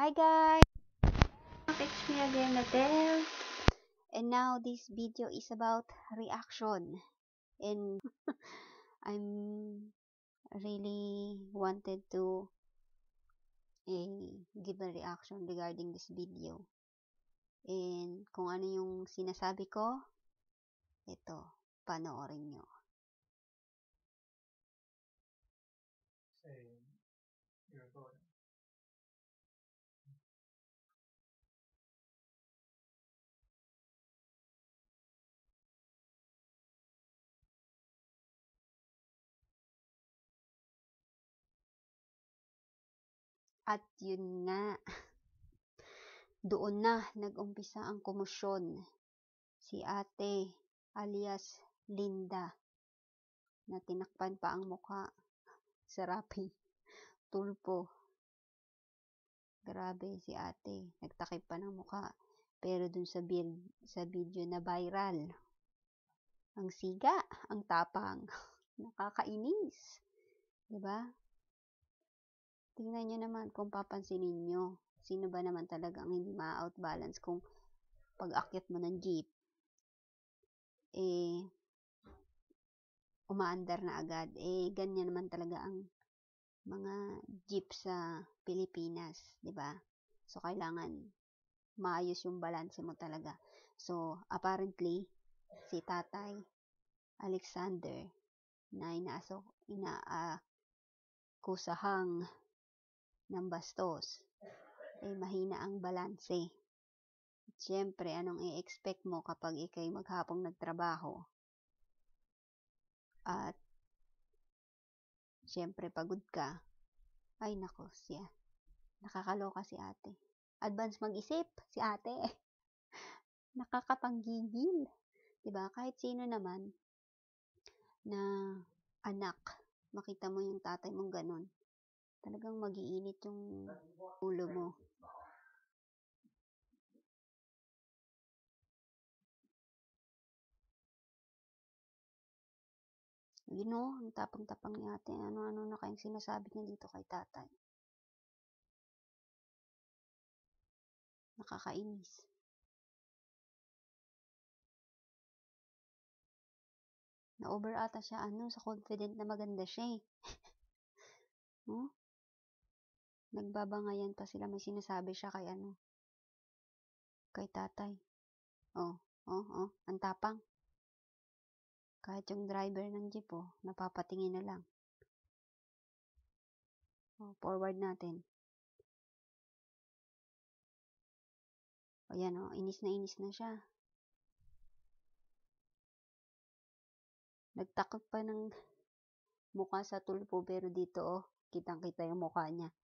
Hi guys! It's me again, Adele. And now this video is about reaction. And I'm really wanted to eh, give a reaction regarding this video. And kung ano yung sinasabi ko, ito, panoorin nyo. Say, you're going. At yun nga, doon na nag-umpisa ang komosyon. Si ate, alias Linda, na tinakpan pa ang mukha sa rapi, tulpo. Grabe si ate, nagtakip pa ng mukha. Pero dun sa, bil, sa video na viral, ang siga, ang tapang, nakakainis. 'di ba? Tingnan nyo naman kung papansinin nyo. Sino ba naman talaga ang hindi ma-outbalance kung pag-akyat mo ng jeep? Eh, umaandar na agad. Eh, ganyan naman talaga ang mga jeep sa Pilipinas, di ba? So, kailangan maayos yung balance mo talaga. So, apparently, si tatay Alexander na inaasok, ina, uh, ng bastos, ay mahina ang balanse. Siyempre, anong i-expect mo kapag ikay maghapong nagtrabaho? At, siyempre, pagod ka. Ay, nako, siya. Nakakaloka si ate. Advance mag-isip, si ate. Nakakapanggigil. Diba? Kahit sino naman na anak, makita mo yung tatay mong ganun. Talagang magiinit yung ulo mo. You know, ang tapang-tapang ni ate. Ano-ano na kayong sinasabi niya dito kay tatay. Nakakainis. Na-over ata siya, ano, sa confident na maganda siya eh. hmm? Nagbabangayan pa sila. May sinasabi siya kay ano. Kay tatay. Oh, oh, oh. Ang tapang. Kahit yung driver ng jeep, oh, napapatingin na lang. Oh, forward natin. O yan, oh, inis na inis na siya. Nagtakot pa ng mukha sa tulpo pero dito, oh, kitang-kita yung mukha niya.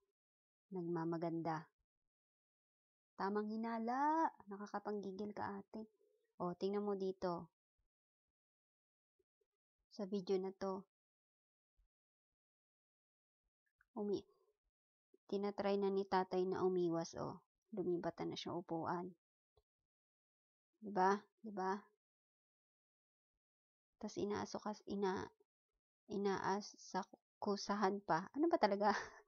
Nagmamaganda. Tamang hinala. Nakakapanggigil ka ate. O, tingnan mo dito. Sa video na to. Umi Tinatry na ni tatay na umiwas, o. Lumibata na siya upuan. Diba? Diba? Tapos inaasokas, ina, inaas sa kusahan pa. Ano ba talaga?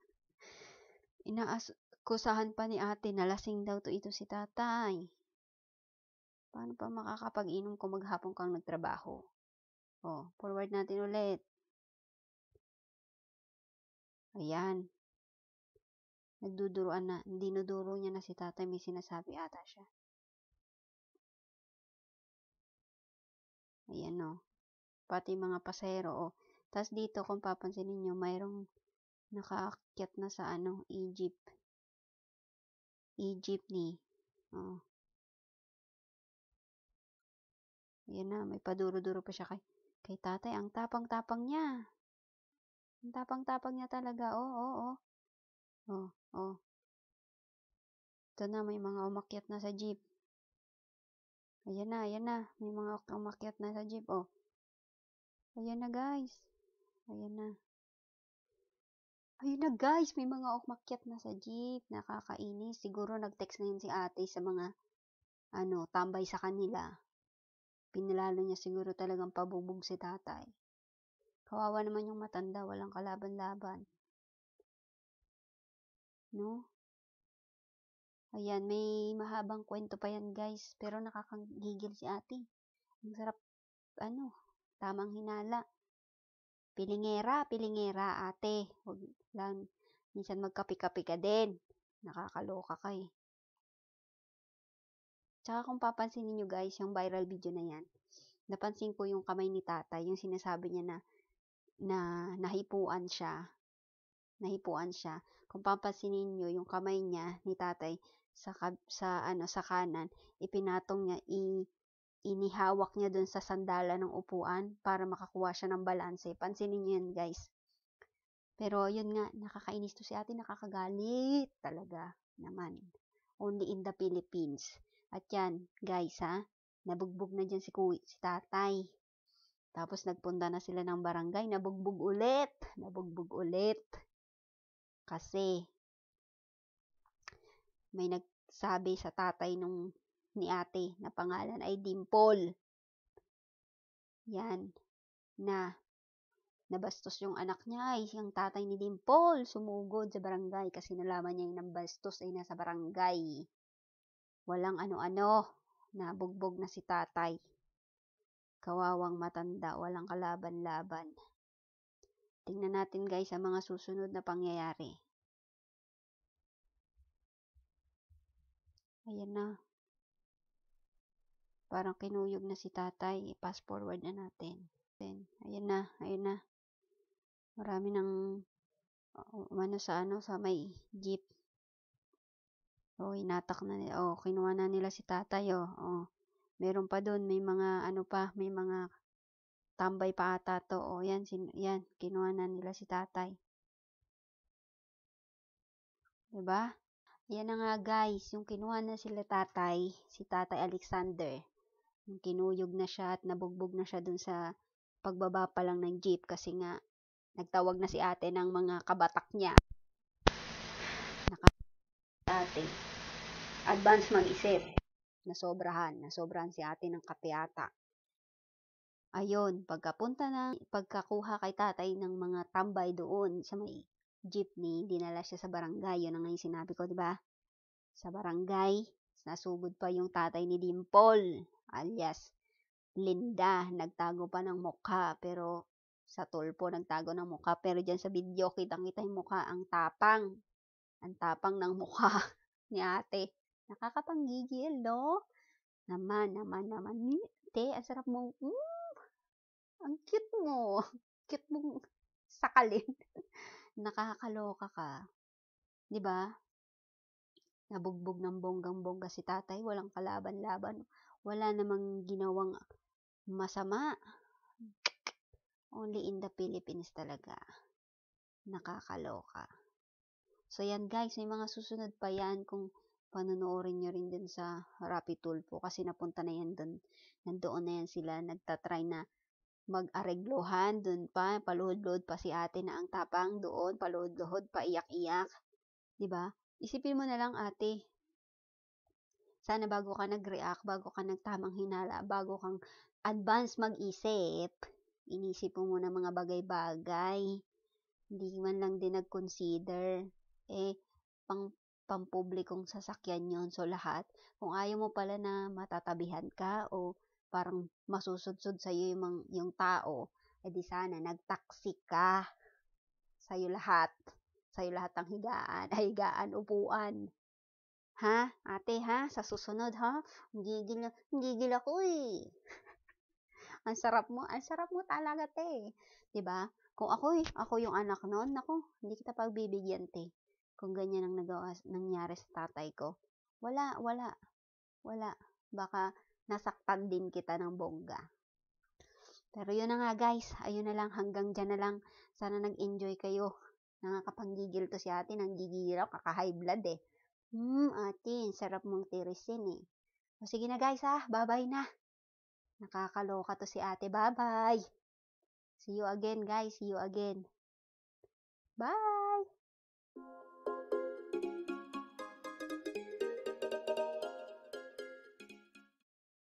Inaakusahan pa ni ate na lasing daw to ito si tatay. Paano pa makakapag-inom kung maghapon kang nagtrabaho? Oh, forward natin ulit. Ayan. Nagduduruan na. Dinuduro niya na si tatay. May sinasabi ata siya. Ayan o. Oh. Pati mga pasero o. Oh. Tapos dito, kung papansin ninyo, mayroong nakaakyat na sa ano, Egypt. Egypt ni. Oh. Yan na, may paduro-duro pa siya kay, kay tatay. Ang tapang-tapang niya. Ang tapang-tapang niya talaga. Oo, oh, oo, oh, oo. Oh. Oo, oh, oh. Ito na, may mga umakyat na sa jeep. Ayan na, ayan na. May mga umakyat na sa jeep, oh. Ayan na, guys. Ayan na. Ayun na guys, may mga umakyat na sa jeep. Nakakainis. Siguro nag-text na yun si ate sa mga ano, tambay sa kanila. Pinalalo niya siguro talagang pabubog si tatay. Kawawa naman yung matanda, walang kalaban-laban. No? Ayan, may mahabang kwento pa yan guys, pero nakakagigil si ate. Ang sarap, ano, tamang hinala. Pilingera, pilingera ate. Huwag lang, minsan magkapi-kapi ka din. Nakakaloka ka eh. Tsaka kung papansin nyo guys, yung viral video na yan, napansin ko yung kamay ni tatay, yung sinasabi niya na, na nahipuan siya. Nahipuan siya. Kung papansin nyo, yung kamay niya ni tatay, sa, sa, ano, sa kanan, ipinatong niya, i, inihawak niya dun sa sandala ng upuan para makakuha siya ng balanse. Pansinin niyo yan, guys. Pero yun nga, nakakainis to si ate, nakakagalit talaga naman. Only in the Philippines. At yan, guys ha, nabugbog na dyan si, kuwi, si tatay. Tapos nagpunta na sila ng barangay, nabugbog ulit, nabugbog ulit. Kasi, may nagsabi sa tatay nung ni ate na pangalan ay Dimple. Yan, na nabastos yung anak niya ay yung tatay ni Dimple sumugod sa barangay kasi nalaman niya yung nabastos ay nasa barangay. Walang ano-ano, nabugbog na si tatay. Kawawang matanda, walang kalaban-laban. Tingnan natin guys ang mga susunod na pangyayari. Ayan na. Parang kinuyog na si tatay. I-pass eh, forward na natin. Then, ayan na, ayan na. Marami ng oh, umano sa ano, sa may jeep. O, oh, inatak na nila. O, oh, kinuha na nila si tatay. O, oh. oh. meron pa doon. May mga ano pa, may mga tambay pa ata to. O, oh, yan, sin yan, kinuha na nila si tatay. 'di ba? Yan na nga guys, yung kinuha na sila tatay, si Tatay Alexander. Kinuyog na siya at nabugbog na siya dun sa pagbaba pa lang ng jeep kasi nga nagtawag na si ate ng mga kabatak niya. Naka ate. Advance mag-isip. Nasobrahan. Nasobrahan si ate ng kapiata. Ayun, pagkapunta ng pagkakuha kay tatay ng mga tambay doon sa may jeepney, dinala siya sa barangay. Yun ang ngayon sinabi ko, di ba? Sa barangay, nasugod pa yung tatay ni Dimple alias Linda, nagtago pa ng mukha pero sa tulpo nagtago ng mukha pero diyan sa video kitang-kita yung mukha ang tapang. Ang tapang ng mukha ni ate. Nakakapanggigil, no? Naman, naman, naman. Te, ang sarap mo. mm, ang cute mo. Cute mong sakalin. Nakakaloka ka. 'Di ba? Nabugbog ng bonggang-bongga si tatay, walang kalaban-laban wala namang ginawang masama. Only in the Philippines talaga. Nakakaloka. So, yan guys. May mga susunod pa yan kung panonoorin nyo rin din sa Rapid Tulpo kasi napunta na yan doon. Nandoon na yan sila. Nagtatry na mag-areglohan doon pa, paluhod-luhod pa si ate na ang tapang doon, paluhod-luhod pa iyak-iyak. 'Di ba? Isipin mo na lang ate, sana bago ka nag-react, bago ka nagtamang hinala, bago kang advance mag-isip, inisip mo muna mga bagay-bagay. Hindi man lang din nag-consider. Eh, pang pampublikong sasakyan yon So, lahat, kung ayaw mo pala na matatabihan ka o parang masusudsud sa'yo yung, yung tao, edi eh, sana nagtaksi ka sa'yo lahat. Sa'yo lahat ang higaan, ay higaan, upuan. Ha? Ate ha? Sa susunod ha? Gigil, gigil ako eh. ang sarap mo. Ang sarap mo talaga te. ba? Diba? Kung ako eh, ako yung anak noon, nako, hindi kita pagbibigyan te. Kung ganyan ang nagawa, nangyari sa tatay ko. Wala, wala. Wala. Baka nasaktan din kita ng bongga. Pero yun na nga guys, ayun na lang, hanggang dyan na lang. Sana nag-enjoy kayo. Nakakapanggigil to si ate, nanggigil ako, kaka-high blood eh. Hmm, atin, sarap mong tirisin eh. O sige na guys ha, ah, bye-bye na. Nakakaloka to si ate, bye-bye. See you again guys, see you again. Bye!